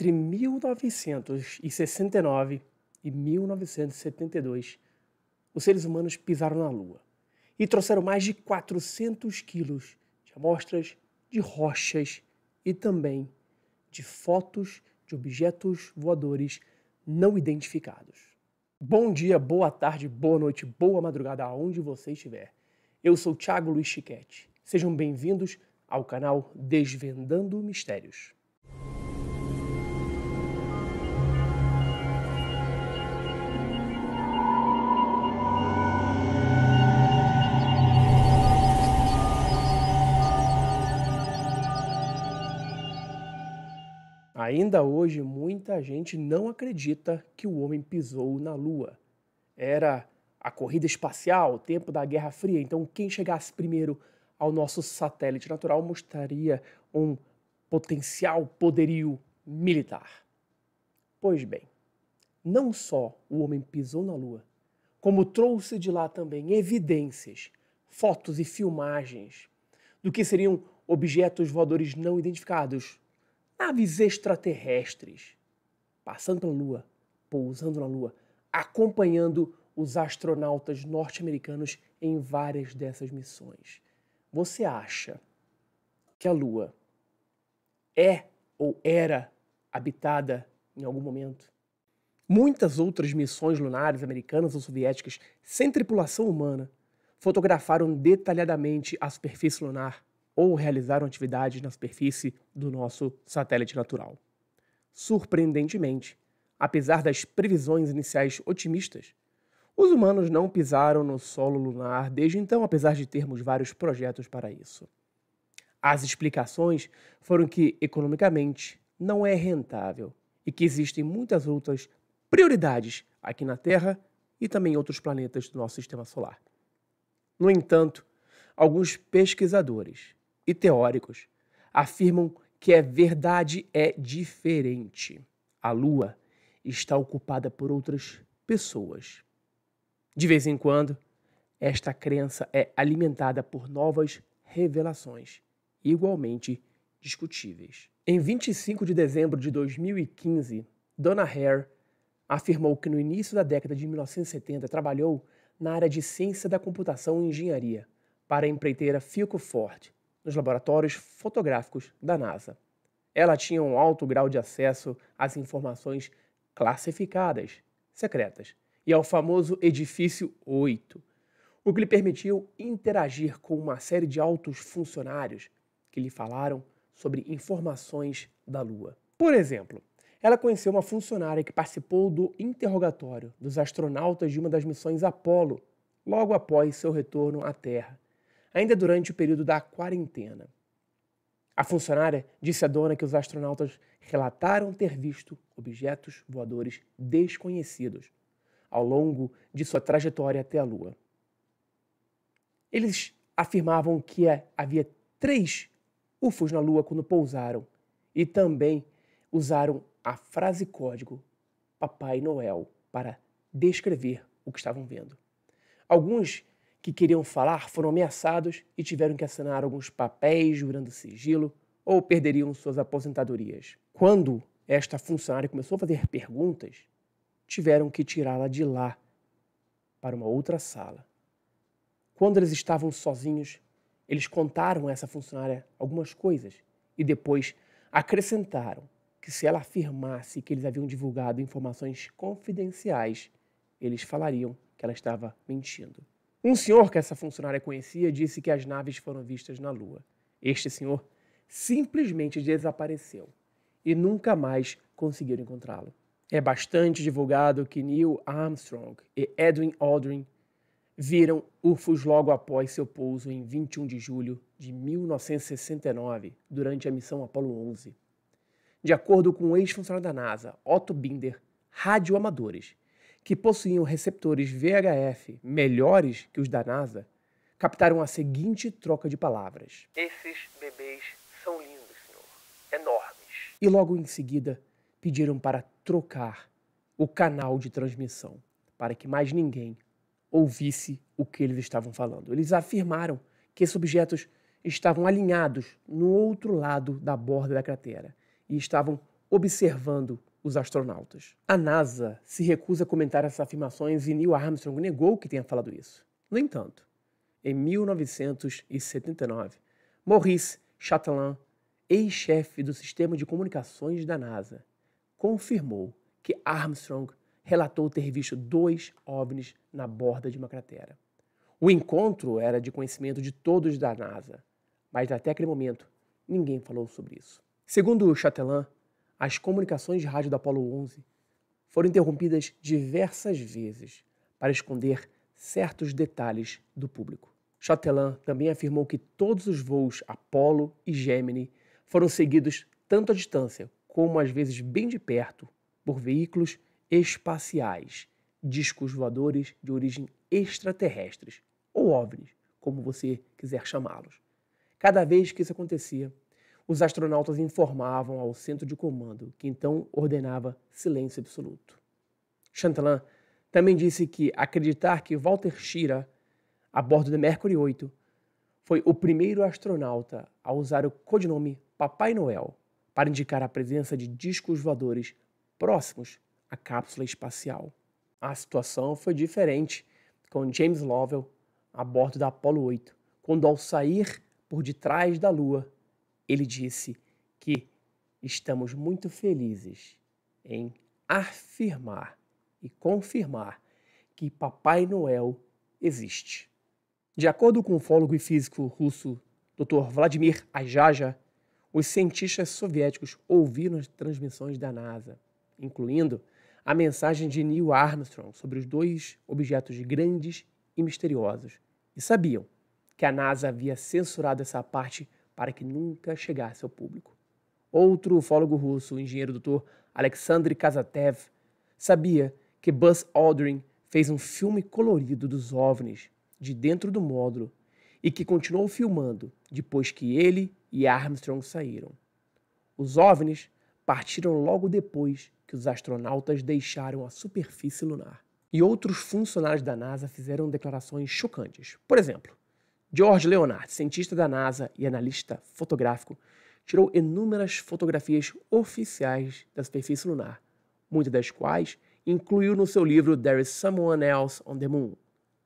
Entre 1969 e 1972, os seres humanos pisaram na Lua e trouxeram mais de 400 quilos de amostras de rochas e também de fotos de objetos voadores não identificados. Bom dia, boa tarde, boa noite, boa madrugada, aonde você estiver. Eu sou Thiago Luiz Chiquete. Sejam bem-vindos ao canal Desvendando Mistérios. Ainda hoje, muita gente não acredita que o homem pisou na Lua. Era a corrida espacial, o tempo da Guerra Fria, então quem chegasse primeiro ao nosso satélite natural mostraria um potencial poderio militar. Pois bem, não só o homem pisou na Lua, como trouxe de lá também evidências, fotos e filmagens do que seriam objetos voadores não identificados naves extraterrestres passando pela Lua, pousando na Lua, acompanhando os astronautas norte-americanos em várias dessas missões. Você acha que a Lua é ou era habitada em algum momento? Muitas outras missões lunares americanas ou soviéticas sem tripulação humana fotografaram detalhadamente a superfície lunar ou realizaram atividades na superfície do nosso satélite natural. Surpreendentemente, apesar das previsões iniciais otimistas, os humanos não pisaram no solo lunar desde então, apesar de termos vários projetos para isso. As explicações foram que, economicamente, não é rentável e que existem muitas outras prioridades aqui na Terra e também em outros planetas do nosso sistema solar. No entanto, alguns pesquisadores e teóricos afirmam que a verdade é diferente. A Lua está ocupada por outras pessoas. De vez em quando, esta crença é alimentada por novas revelações, igualmente discutíveis. Em 25 de dezembro de 2015, Donna Hare afirmou que no início da década de 1970 trabalhou na área de ciência da computação e engenharia para a empreiteira Philco Ford, nos laboratórios fotográficos da NASA. Ela tinha um alto grau de acesso às informações classificadas, secretas, e ao famoso Edifício 8, o que lhe permitiu interagir com uma série de altos funcionários que lhe falaram sobre informações da Lua. Por exemplo, ela conheceu uma funcionária que participou do interrogatório dos astronautas de uma das missões Apollo, logo após seu retorno à Terra ainda durante o período da quarentena. A funcionária disse à dona que os astronautas relataram ter visto objetos voadores desconhecidos ao longo de sua trajetória até a Lua. Eles afirmavam que é, havia três UFOs na Lua quando pousaram e também usaram a frase código Papai Noel para descrever o que estavam vendo. Alguns que queriam falar foram ameaçados e tiveram que assinar alguns papéis jurando sigilo ou perderiam suas aposentadorias. Quando esta funcionária começou a fazer perguntas, tiveram que tirá-la de lá para uma outra sala. Quando eles estavam sozinhos, eles contaram a essa funcionária algumas coisas e depois acrescentaram que se ela afirmasse que eles haviam divulgado informações confidenciais, eles falariam que ela estava mentindo. Um senhor que essa funcionária conhecia disse que as naves foram vistas na Lua. Este senhor simplesmente desapareceu e nunca mais conseguiram encontrá-lo. É bastante divulgado que Neil Armstrong e Edwin Aldrin viram UFOs logo após seu pouso em 21 de julho de 1969, durante a missão Apollo 11. De acordo com o ex-funcionário da NASA, Otto Binder, radioamadores que possuíam receptores VHF melhores que os da NASA, captaram a seguinte troca de palavras: Esses bebês são lindos, senhor. Enormes. E logo em seguida pediram para trocar o canal de transmissão, para que mais ninguém ouvisse o que eles estavam falando. Eles afirmaram que esses objetos estavam alinhados no outro lado da borda da cratera e estavam observando os astronautas. A NASA se recusa a comentar essas afirmações e Neil Armstrong negou que tenha falado isso. No entanto, em 1979, Maurice Chatelain, ex-chefe do sistema de comunicações da NASA, confirmou que Armstrong relatou ter visto dois OVNIs na borda de uma cratera. O encontro era de conhecimento de todos da NASA, mas até aquele momento ninguém falou sobre isso. Segundo Chatelain, as comunicações de rádio da Apolo 11 foram interrompidas diversas vezes para esconder certos detalhes do público. Chatelain também afirmou que todos os voos Apollo e Gemini foram seguidos tanto à distância como às vezes bem de perto por veículos espaciais, discos voadores de origem extraterrestres ou OVNIs, como você quiser chamá-los. Cada vez que isso acontecia, os astronautas informavam ao centro de comando, que então ordenava silêncio absoluto. Chantelan também disse que acreditar que Walter Schira, a bordo da Mercury 8, foi o primeiro astronauta a usar o codinome Papai Noel para indicar a presença de discos voadores próximos à cápsula espacial. A situação foi diferente com James Lovell a bordo da Apollo 8, quando ao sair por detrás da Lua, ele disse que estamos muito felizes em afirmar e confirmar que Papai Noel existe. De acordo com o fólogo e físico russo Dr. Vladimir Ajaja, os cientistas soviéticos ouviram as transmissões da NASA, incluindo a mensagem de Neil Armstrong sobre os dois objetos grandes e misteriosos, e sabiam que a NASA havia censurado essa parte para que nunca chegasse ao público. Outro ufólogo russo, o engenheiro doutor Alexandre Kazatev, sabia que Buzz Aldrin fez um filme colorido dos OVNIs de dentro do módulo e que continuou filmando depois que ele e Armstrong saíram. Os OVNIs partiram logo depois que os astronautas deixaram a superfície lunar. E outros funcionários da NASA fizeram declarações chocantes. Por exemplo, George Leonard, cientista da NASA e analista fotográfico, tirou inúmeras fotografias oficiais da superfície lunar, muitas das quais incluiu no seu livro There is Someone Else on the Moon,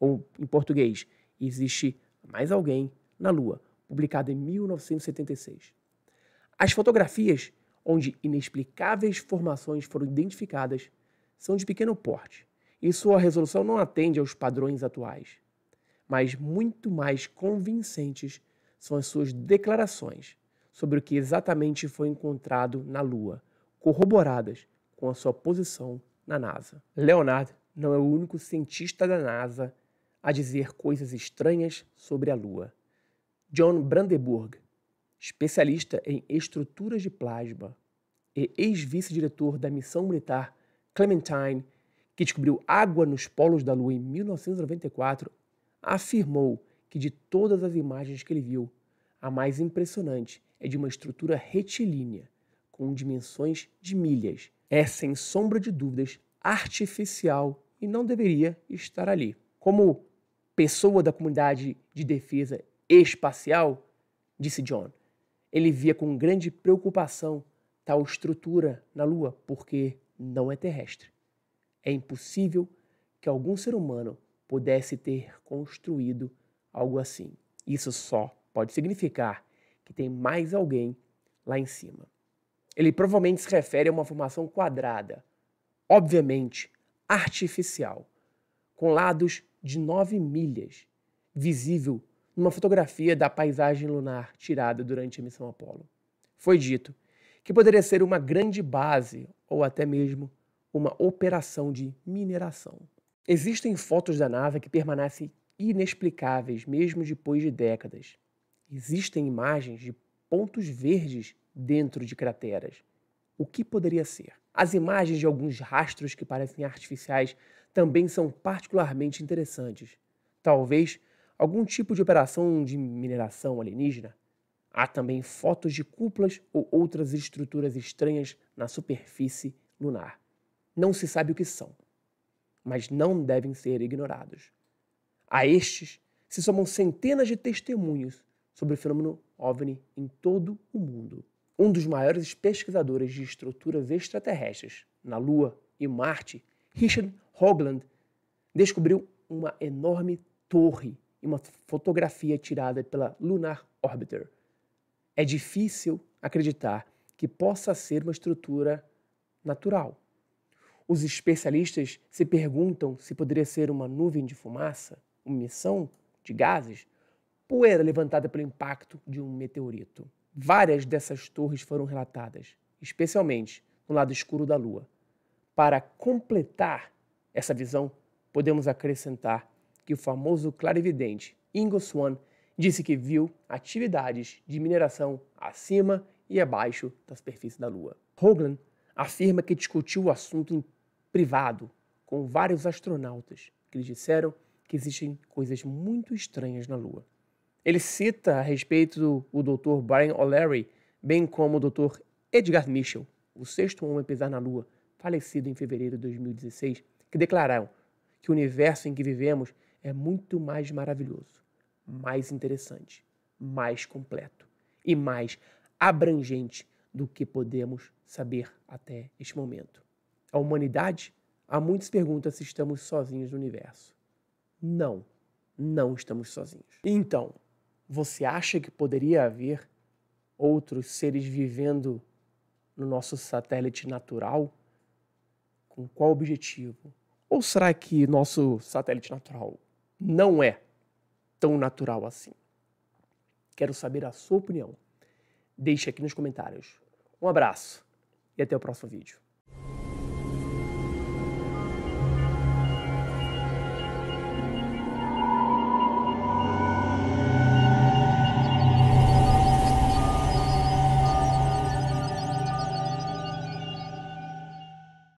ou em português, Existe Mais Alguém na Lua, publicado em 1976. As fotografias onde inexplicáveis formações foram identificadas são de pequeno porte, e sua resolução não atende aos padrões atuais mas muito mais convincentes são as suas declarações sobre o que exatamente foi encontrado na Lua, corroboradas com a sua posição na NASA. Leonard não é o único cientista da NASA a dizer coisas estranhas sobre a Lua. John Brandenburg, especialista em estruturas de plasma e ex-vice-diretor da missão militar Clementine, que descobriu água nos polos da Lua em 1994, afirmou que de todas as imagens que ele viu, a mais impressionante é de uma estrutura retilínea, com dimensões de milhas. É, sem sombra de dúvidas, artificial e não deveria estar ali. Como pessoa da comunidade de defesa espacial, disse John, ele via com grande preocupação tal estrutura na Lua, porque não é terrestre. É impossível que algum ser humano pudesse ter construído algo assim. Isso só pode significar que tem mais alguém lá em cima. Ele provavelmente se refere a uma formação quadrada, obviamente artificial, com lados de 9 milhas, visível numa fotografia da paisagem lunar tirada durante a missão Apollo. Foi dito que poderia ser uma grande base ou até mesmo uma operação de mineração. Existem fotos da nave que permanecem inexplicáveis mesmo depois de décadas. Existem imagens de pontos verdes dentro de crateras. O que poderia ser? As imagens de alguns rastros que parecem artificiais também são particularmente interessantes. Talvez algum tipo de operação de mineração alienígena. Há também fotos de cúpulas ou outras estruturas estranhas na superfície lunar. Não se sabe o que são mas não devem ser ignorados. A estes se somam centenas de testemunhos sobre o fenômeno OVNI em todo o mundo. Um dos maiores pesquisadores de estruturas extraterrestres na Lua e Marte, Richard Hogland, descobriu uma enorme torre e uma fotografia tirada pela Lunar Orbiter. É difícil acreditar que possa ser uma estrutura natural. Os especialistas se perguntam se poderia ser uma nuvem de fumaça, uma emissão de gases, poeira levantada pelo impacto de um meteorito. Várias dessas torres foram relatadas, especialmente no lado escuro da Lua. Para completar essa visão, podemos acrescentar que o famoso clarividente Ingo Swann disse que viu atividades de mineração acima e abaixo da superfície da Lua. Hoagland afirma que discutiu o assunto em privado com vários astronautas que lhe disseram que existem coisas muito estranhas na Lua. Ele cita a respeito o Dr. Brian O'Leary, bem como o Dr. Edgar Mitchell, o sexto homem a pisar na Lua, falecido em fevereiro de 2016, que declararam que o universo em que vivemos é muito mais maravilhoso, mais interessante, mais completo e mais abrangente do que podemos saber até este momento a humanidade, há muitos perguntas se estamos sozinhos no universo. Não, não estamos sozinhos. Então, você acha que poderia haver outros seres vivendo no nosso satélite natural? Com qual objetivo? Ou será que nosso satélite natural não é tão natural assim? Quero saber a sua opinião. Deixe aqui nos comentários. Um abraço e até o próximo vídeo.